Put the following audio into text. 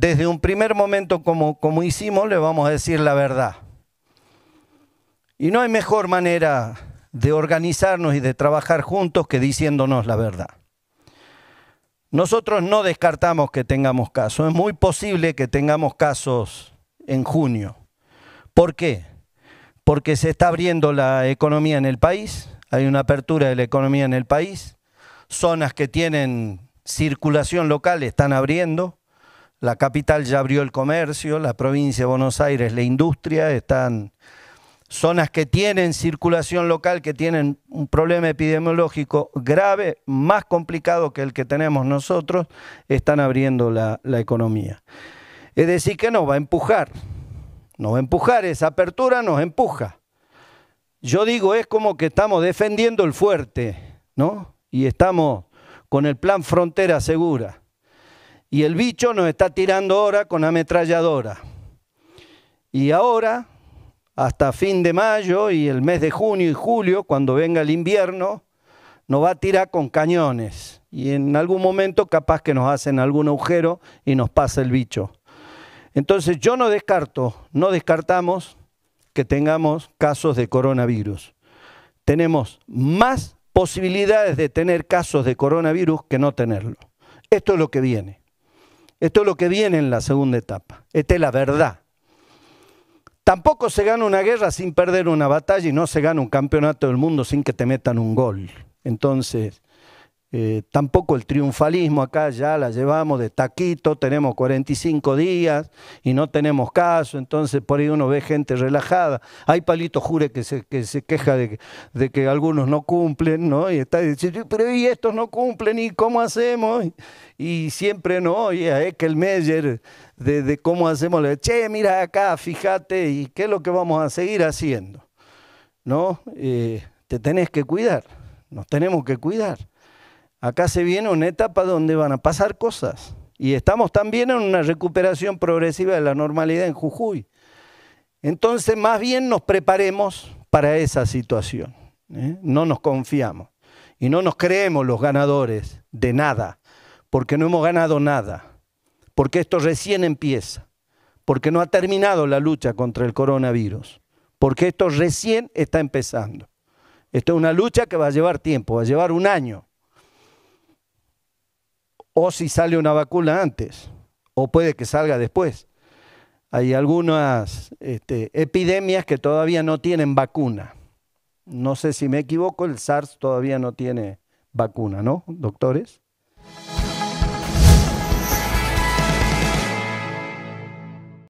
desde un primer momento como, como hicimos, le vamos a decir la verdad. Y no hay mejor manera de organizarnos y de trabajar juntos que diciéndonos la verdad. Nosotros no descartamos que tengamos casos. Es muy posible que tengamos casos en junio. ¿Por qué? Porque se está abriendo la economía en el país, hay una apertura de la economía en el país, zonas que tienen circulación local están abriendo, la capital ya abrió el comercio, la provincia de Buenos Aires, la industria, están zonas que tienen circulación local, que tienen un problema epidemiológico grave, más complicado que el que tenemos nosotros, están abriendo la, economía. Es decir, que nos va a empujar, nos va a empujar, esa apertura nos empuja. Yo digo, es como que estamos defendiendo el fuerte, ¿no? Y estamos con el plan frontera segura. Y el bicho nos está tirando ahora con ametralladora. Y ahora, hasta fin de mayo y el mes de junio y julio, cuando venga el invierno, nos va a tirar con cañones. Y en algún momento capaz que nos hacen algún agujero y nos pasa el bicho. Entonces yo no descarto, no descartamos que tengamos casos de coronavirus. Tenemos más posibilidades de tener casos de coronavirus que no tenerlo. Esto es lo que viene. Esto es lo que viene en la segunda etapa. Esta es la verdad. Tampoco se gana una guerra sin perder una batalla y no se gana un campeonato del mundo sin que te metan un gol. Entonces, eh, tampoco el triunfalismo acá ya la llevamos de taquito, tenemos 45 días y no tenemos caso, entonces por ahí uno ve gente relajada. Hay palitos jure que se, que queja de, que algunos no cumplen, ¿no? Y está diciendo, pero y estos no cumplen, ¿y cómo hacemos? Y, siempre no, y a Ekelmeyer de, cómo hacemos, le che, mira acá, fíjate, y qué es lo que vamos a seguir haciendo, ¿no? Eh, te tenés que cuidar, nos tenemos que cuidar Acá se viene una etapa donde van a pasar cosas. Y estamos también en una recuperación progresiva de la normalidad en Jujuy. Entonces, más bien nos preparemos para esa situación. ¿eh? No nos confiamos. Y no nos creemos los ganadores de nada, porque no hemos ganado nada, porque esto recién empieza, porque no ha terminado la lucha contra el coronavirus, porque esto recién está empezando. Esto es una lucha que va a llevar tiempo, va a llevar un año, o si sale una vacuna antes, o puede que salga después. Hay algunas este, epidemias que todavía no tienen vacuna. No sé si me equivoco, el SARS todavía no tiene vacuna, ¿no, doctores?